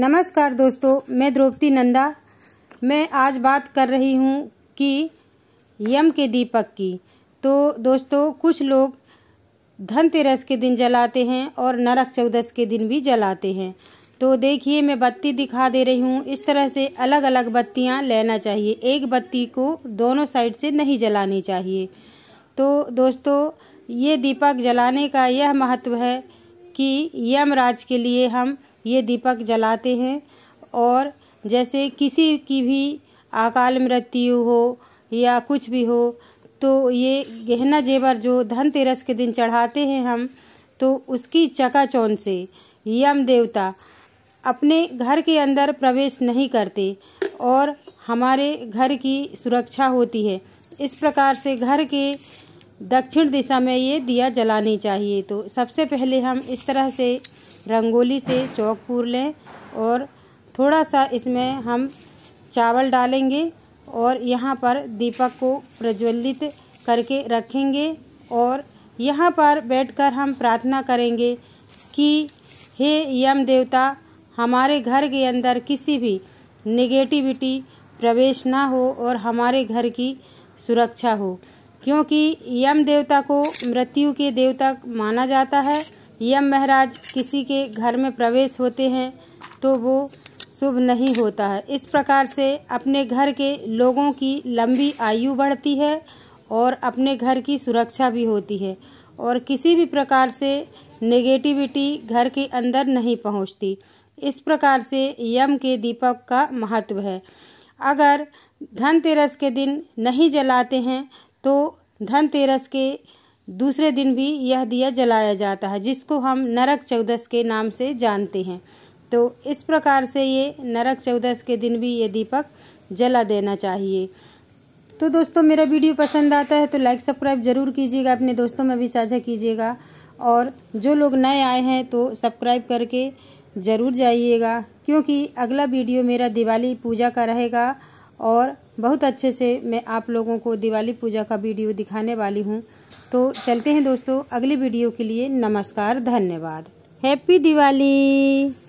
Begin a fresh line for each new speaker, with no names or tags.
नमस्कार दोस्तों मैं द्रौपदी नंदा मैं आज बात कर रही हूँ कि यम के दीपक की तो दोस्तों कुछ लोग धनतेरस के दिन जलाते हैं और नरक चौदस के दिन भी जलाते हैं तो देखिए मैं बत्ती दिखा दे रही हूँ इस तरह से अलग अलग बत्तियाँ लेना चाहिए एक बत्ती को दोनों साइड से नहीं जलानी चाहिए तो दोस्तों ये दीपक जलाने का यह महत्व है कि यमराज के लिए हम ये दीपक जलाते हैं और जैसे किसी की भी अकाल मृत्यु हो या कुछ भी हो तो ये गहना जेवर जो धनतेरस के दिन चढ़ाते हैं हम तो उसकी चकाचौन से यम देवता अपने घर के अंदर प्रवेश नहीं करते और हमारे घर की सुरक्षा होती है इस प्रकार से घर के दक्षिण दिशा में ये दिया जलानी चाहिए तो सबसे पहले हम इस तरह से रंगोली से चौक पूर लें और थोड़ा सा इसमें हम चावल डालेंगे और यहाँ पर दीपक को प्रज्वलित करके रखेंगे और यहाँ पर बैठकर हम प्रार्थना करेंगे कि हे यम देवता हमारे घर के अंदर किसी भी निगेटिविटी प्रवेश ना हो और हमारे घर की सुरक्षा हो क्योंकि यम देवता को मृत्यु के देवता माना जाता है यम महाराज किसी के घर में प्रवेश होते हैं तो वो शुभ नहीं होता है इस प्रकार से अपने घर के लोगों की लंबी आयु बढ़ती है और अपने घर की सुरक्षा भी होती है और किसी भी प्रकार से नेगेटिविटी घर के अंदर नहीं पहुंचती इस प्रकार से यम के दीपक का महत्व है अगर धनतेरस के दिन नहीं जलाते हैं तो धनतेरस के दूसरे दिन भी यह दिया जलाया जाता है जिसको हम नरक चौदस के नाम से जानते हैं तो इस प्रकार से ये नरक चौदस के दिन भी ये दीपक जला देना चाहिए तो दोस्तों मेरा वीडियो पसंद आता है तो लाइक सब्सक्राइब ज़रूर कीजिएगा अपने दोस्तों में भी साझा कीजिएगा और जो लोग नए आए हैं तो सब्सक्राइब करके ज़रूर जाइएगा क्योंकि अगला वीडियो मेरा दिवाली पूजा का रहेगा और बहुत अच्छे से मैं आप लोगों को दिवाली पूजा का वीडियो दिखाने वाली हूँ तो चलते हैं दोस्तों अगली वीडियो के लिए नमस्कार धन्यवाद हैप्पी दिवाली